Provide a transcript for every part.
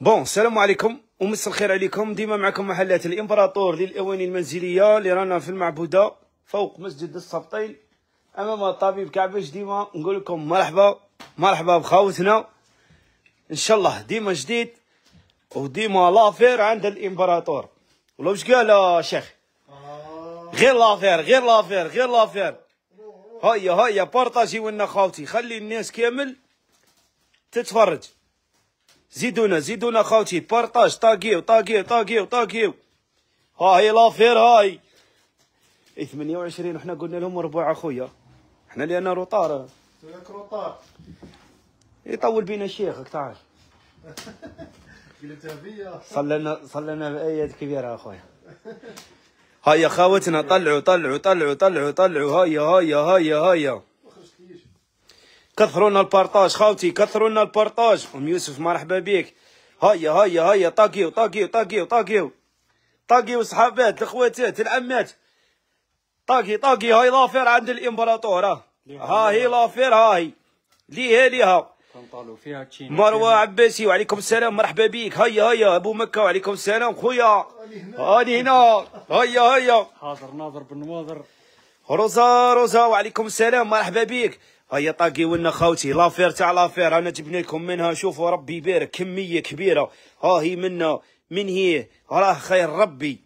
بون السلام عليكم ومس الخير عليكم ديما معكم محلات الامبراطور للاواني المنزليه اللي رانا في المعبوده فوق مسجد السبطين امام الطبيب كعبش ديما نقول لكم مرحبا مرحبا بخاوتنا ان شاء الله ديما جديد وديما لافير عند الامبراطور ولو واش قال شيخ غير لافير غير لافير غير لافير هيا هيا بارطاجيو لنا خاوتي خلي الناس كامل تتفرج زيدونا زيدونا خوتي بارطاج طاقيو طاقيو طاقيو طاقيو ها هي لافير هاي 28 إيه، وحنا قلنا لهم ربع اخويا حنا لان روطار ياك روطار يطول إيه، بينا شيخك تعال صلينا صلينا بايات كبيره اخويا هيا خاوتنا طلعوا طلعوا طلعوا طلعوا طلعوا هيا هيا هيا هيا كثروا لنا البارطاج خاوتي كثروا لنا البارطاج ام يوسف مرحبا بك هيا هيا هيا طاقيو طاقيو طاقيو طاقيو طاقيو صحابات الخواتات العمات طاقي طاقي هاي لافير عند الامبراطور ها هي لافير هاي ليها ليها مروى مروه عباسي وعليكم السلام مرحبا بك هيا هيا ابو مكه وعليكم السلام خويا هاني هنا هيا هيا حاضر ناظر بالنواظر روزا روزا وعليكم السلام مرحبا بك هيا طاقي ولنا خاوتي لافير تاع لافير انا جبنا لكم منها شوفوا ربي يبارك كميه كبيره ها هي منا من هي راه خير ربي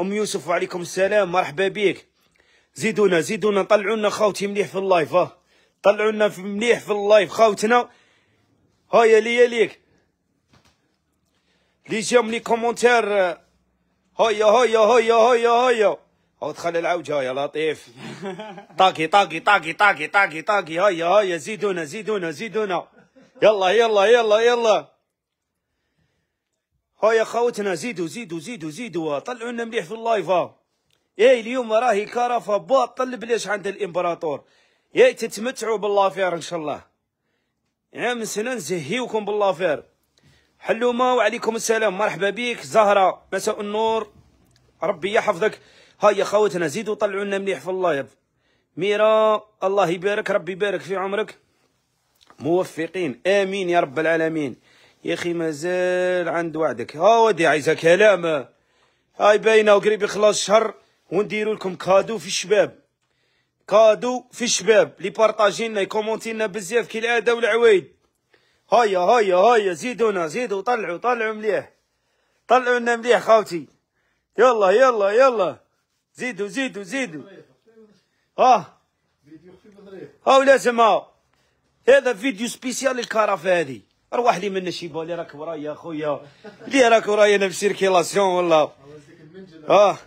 ام يوسف وعليكم السلام مرحبا بك زيدونا زيدونا طلعوا لنا خاوتي مليح في اللايف ها طلعوا لنا مليح في اللايف خاوتنا هيا ليا ليك لي جام لي كومونتير هيا هيا هيا هيا هيا هاو دخل العوج هيا لطيف طاقي طاقي طاقي طاقي طاقي طاقي هيا هيا زيدونا زيدونا زيدونا يلا يلا يلا يلا هيا خوتنا زيدوا زيدوا زيدوا زيدوا طلعوا لنا مليح في اللايف ايه اليوم راهي كرفه باطل بلاش عند الامبراطور يا تتمتعوا باللافير ان شاء الله عام إيه، سنه نزهيوكم باللافير حلومه وعليكم السلام مرحبا بك زهره مساء النور ربي يحفظك هيا خوتنا زيدوا طلعوا لنا مليح في اللايف ميرا الله يبارك ربي يبارك في عمرك موفقين امين يا رب العالمين يا اخي مازال عند وعدك ها ودي عايزه كلام هاي باينه وقريب يخلص الشهر ونديروا لكم كادو في الشباب كادو في الشباب لي بارطاجينا يكومونتينا بزاف كي العاده والعوايد هيا هيا هيا زيدونا زيدوا طلعوا طلعوا مليح طلعوا لنا مليح خاوتي يلا يلا يلا زيدوا زيدوا زيدوا اه اه ولا زعما هذا فيديو سبيسيال للكرافه هذه روح لي من شي اللي راك ورايا خويا اللي راك ورايا انا في سيركيلاسيون والله اه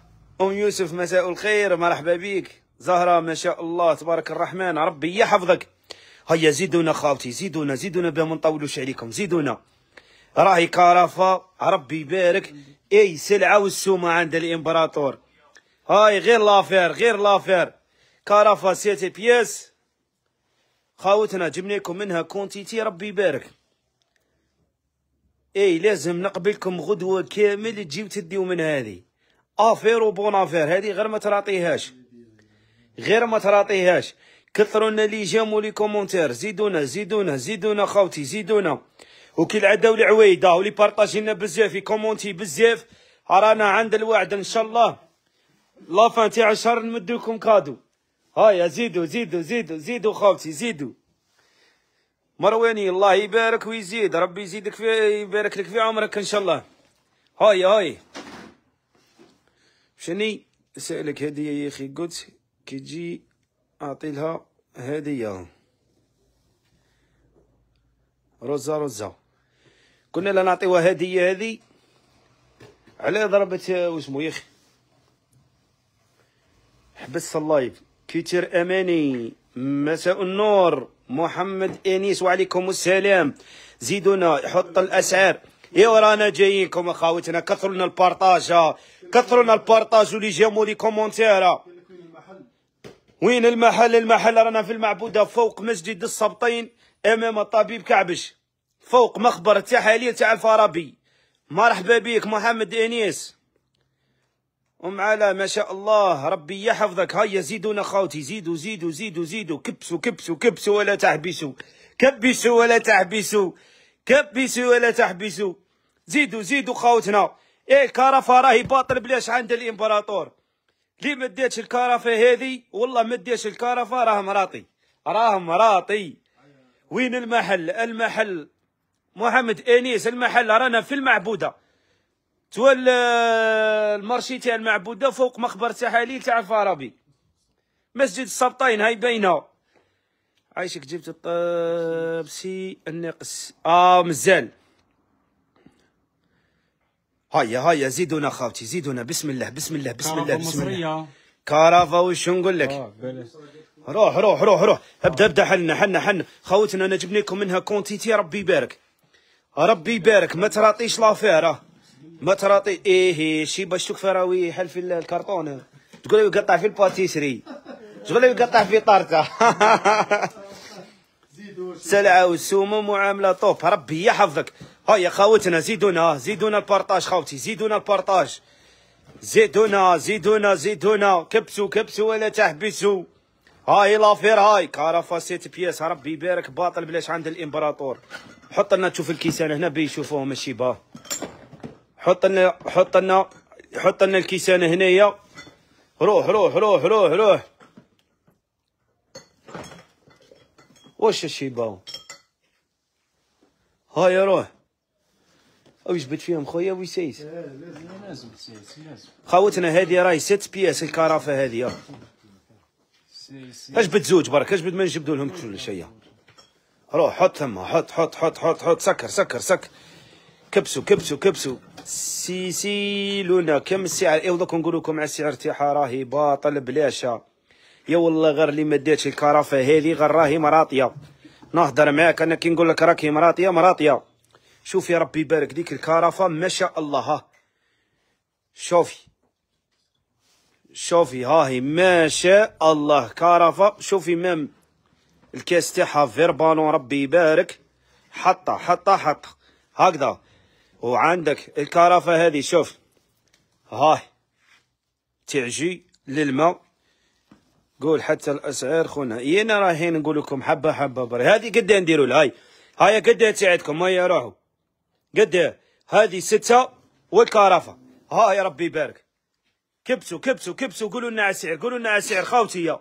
ام يوسف مساء الخير مرحبا بك زهره ما شاء الله تبارك الرحمن ربي يحفظك هيا زيدونا خالتي زيدونا زيدونا بلا ما نطولوش عليكم زيدونا راهي كرافه ربي يبارك اي سلعه والسومه عند الامبراطور هاي غير لافير غير لافير كارافا سيتي بياس خاوتنا جبناكم منها كونتيتي ربي يبارك اي لازم نقبلكم غدوه كامل تجيو تديو من هذه افير وبون افير هذه غير ما تراطيهاش غير ما تراطيهاش كثروا لنا لي جام ولي كومونتير زيدونا زيدونا زيدونا خاوتي زيدونا وكي العاده والعويده ولي بارطاجينا بزاف كومونتي بزاف رانا عند الوعد ان شاء الله فانتي عشر نمدوكم كادو هاي زيدو زيدو زيدو زيدو خالتي زيدو مرواني الله يبارك ويزيد ربي يزيدك في يبارك لك في عمرك ان شاء الله هاي هاي شني سألك هدية يا اخي قلت كي تجي اعطي لها هدية روزا روزا كنا لا نعطيوها هدية هذه على ضربة واسمو يا اخي حبس اللايف كيتير اماني مساء النور محمد انيس وعليكم السلام زيدونا حط الاسعار ايوا رانا جايينكم اخواتنا كثروا لنا البارطاج كثروا لنا البارطاج واللي جاموا لي كومونتير وين المحل المحل رانا في المعبوده فوق مسجد السبطين امام الطبيب كعبش فوق مخبر التحاليل تاع الفارابي مرحبا بك محمد انيس ام على ما شاء الله ربي يحفظك هيا زيدونا خاوتي زيدوا زيدوا زيدوا زيدوا كبسوا كبسوا كبسوا ولا تحبسوا كبسوا ولا تحبسوا كبسوا ولا تحبسوا زيدوا زيدوا خاوتنا ايه الكرفه راهي باطل بلاش عند الامبراطور لي ما ديتش الكرفه هذه والله ما ديتش الكرفه راه مراطي راه مراطي وين المحل المحل محمد انيس المحل رانا في المعبوده توا المارشي تاع المعبوده فوق مقبره تحاليل تاع الفارابي مسجد السبطين هاي باينه عايشك جبت الطبسي النقص اه مزال هيا هيا زيدونا خاوتي زيدونا بسم الله بسم الله بسم الله بسم الله كارافا وش نقول لك آه، روح روح روح روح ابدا ابدا حنا حنا حنا خوتنا انا جبنيكم منها كونتيتي ربي يبارك ربي يبارك ما تراطيش لافير آه. ما تراطي إيه،, ايه شي باش تكفراوي حل في الكرتون تقول له يقطع في الباتيسري تقول له يقطع في طارته سلعة والسومة معاملة طوب ربي يحفظك هيا خاوتنا زيدونا زيدونا البارطاج خاوتي زيدونا البارطاج زيدونا زيدونا زيدونا كبسوا كبسوا ولا تحبسوا هاي لافير هاي كارافا سيت بياس ربي يبارك باطل بلاش عند الامبراطور حط لنا تشوف الكيسان هنا بيشوفوه ماشي باه حط لنا حط لنا حط لنا الكيسان هنايا روح روح روح روح روح واش الشيباو باو هاي روح او جبت فيهم خويا ويسايس لازم لازم لازم خاوتنا هذه راهي ست بياس الكرافه هذه آه. اجبد زوج برك اجبد ما نجبدو لهم كل شيء روح حط ثما حط حط حط حط حط سكر سكر سكر كبسوا كبسوا كبسوا سيسيلونا كم السعر ايوا دوك نقول لكم على السعر تاعها راهي باطل بلاشا يا والله غير اللي ما داتش الكرافه هذه غير راهي مراطيه نهضر معاك انا كي نقول لك راكي مراطيه مراطيه شوفي ربي يبارك ديك الكرافه ما شاء الله ها شوفي شوفي ها هي ما شاء الله كرافه شوفي مام الكاس تاعها فيربانو ربي يبارك حطه حطه حطه هكذا وعندك الكرافة هذه شوف هاي تعجي للماء قول حتى الاسعار خونا ينا رايحين نقول لكم حبه حبه بري هذه قد ايه نديروا لها هاي هاي قد ايه تساعدكم هاي راهو قد ايه؟ هذه سته والكرافه هاي ربي يبارك كبسوا كبسوا كبسوا قولوا لنا على السعر قولوا لنا على السعر يا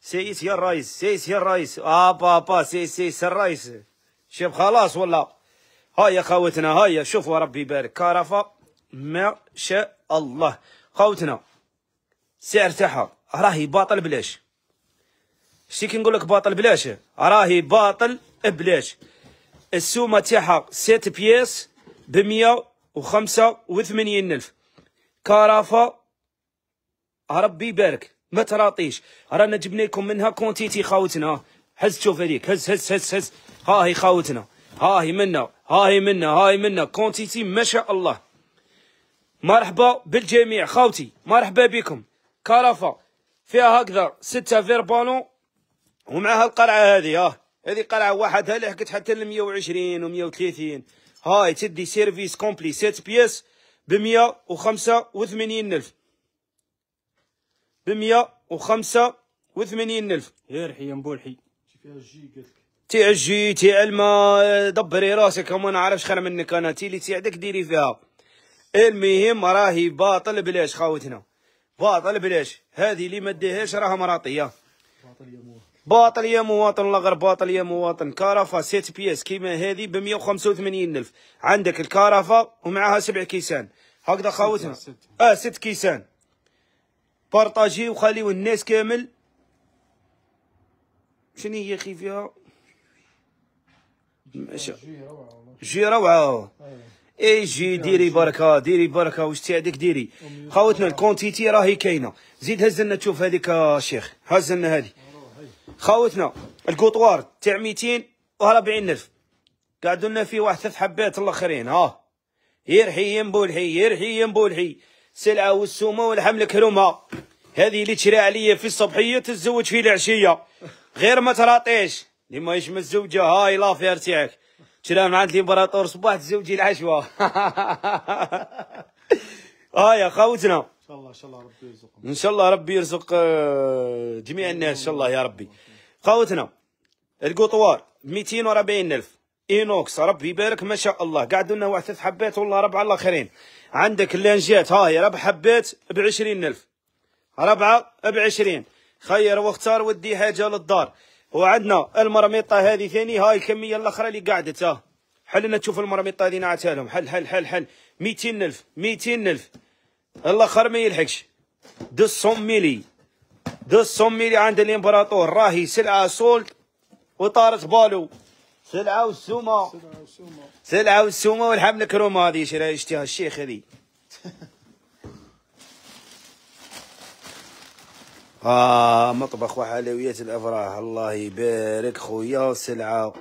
سيس يا الرئيس سيس يا الرئيس ابا ابا سيس سيس الرئيس شوف خلاص والله هاي خاوتنا هاي شوفوا ربي يبارك كرفة ما شاء الله خاوتنا السعر تاعها راهي باطل بلاش شتي كي نقول لك باطل بلاش راهي باطل بلاش السومه تاعها بيس بياس وخمسة وثمانين الف كرافه ربي يبارك ما تراطيش رانا جبنا لكم منها كونتيتي خاوتنا هز شوف هذيك هز هز هز هز ها هي خاوتنا ها هي منا هاي منا هاي منا كونتيتي ما شاء الله مرحبا بالجميع خاوتي مرحبا بكم كرفة فيها هكذا ستة فيربالون ومعها القلعة هذه ها هذه قلعة وحدها لحقت حتى ل 120 و 130 هاي تدي سيرفيس كومبلي سيت بيس ب 185 ألف ب 185 ألف يرحي يا مبولحي فيها جيجا تي عجي تي الما دبري راسك وما نعرفش خير منك انا تي اللي تساعدك ديري فيها المهم راهي باطل بلاش خاوتنا باطل بلاش هذه اللي ما ديهاش راها مراطيه باطل يا مواطن الله غير باطل يا مواطن كارافا سيت بيس كيما هذه ب 185 الف عندك الكارافا ومعها سبع كيسان هكذا خاوتنا اه ست كيسان بارطاجي وخليو الناس كامل شنو هي خي فيها جي روعه اي جي ديري بركه ديري بركه واش تعدك ديري خاوتنا الكونتيتي راهي كاينه زيد هز لنا تشوف هذيك شيخ هز لنا هذه آه، خاوتنا القطوار تاع 200 و قعدوا لنا فيه واحد ثلاث حبات الاخرين ها يرحي ينبولحي يرحي ينبولحي سلعه والسومه والحمل كرومه هذه اللي تشري عليا في الصبحيه تتزوج في العشيه غير ما تراطيش اللي ما يشم الزوجه هاي لافير تاعك شرا عند الامبراطور صباح تزوجي العشوه ها يا خوتنا ان شاء الله ان شاء الله ربي يرزقهم ان شاء الله ربي يرزق آه، جميع الناس ان شاء الله يا ربي خوتنا القطوار 240 240000 اينوكس ربي يبارك ما شاء الله قعدوا لنا واحد ثلاث حبات والله ربعه الله خيرين عندك اللانجات هاي ربع حبات ب 20000 ربعه ب 20 خير واختار ودي حاجه للدار وعندنا المرميطه هذه ثاني هاي الكميه الاخرى اللي قعدت ها حلنا تشوف المرميطه هذه نعتها لهم حل حل حل حل ميتين الف الاخر ما يلحقش 200 ميلي 200 ميلي عند الامبراطور راهي سلعه سولت وطارت بالو سلعه والسومه سلعه والسومه سلعه والسومه والحمل كرومه هذه شريها شتيها الشيخ هذه آه مطبخ وحلويات الأفراح الله يبارك خويا سلعة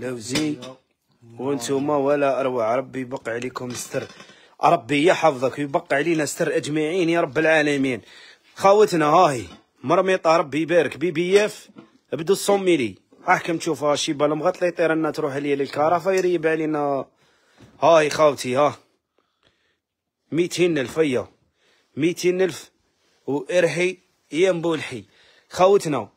لوزي وانتوما ولا أروع ربي يبقى عليكم الستر ربي يحفظك ويبقى علينا ستر أجمعين يا رب العالمين خاوتنا هاهي مرميطة ربي يبارك بي بي اف بدو الصوميلي احكم تشوفها شي بالمغطلة يطير لنا تروح لي للكرافه يريب علينا هاي خاوتي ها ميتين الف ايا ميتين الف وارحي يا مبولحي خوتنا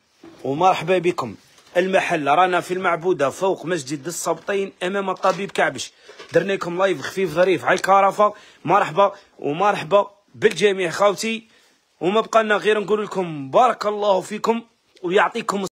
ومرحبا بكم المحل رانا في المعبوده فوق مسجد السبطين امام الطبيب كعبش درنا لكم لايف خفيف ظريف على الكرفه مرحبا ومرحبا بالجميع خوتي وما بقى لنا غير نقول لكم بارك الله فيكم ويعطيكم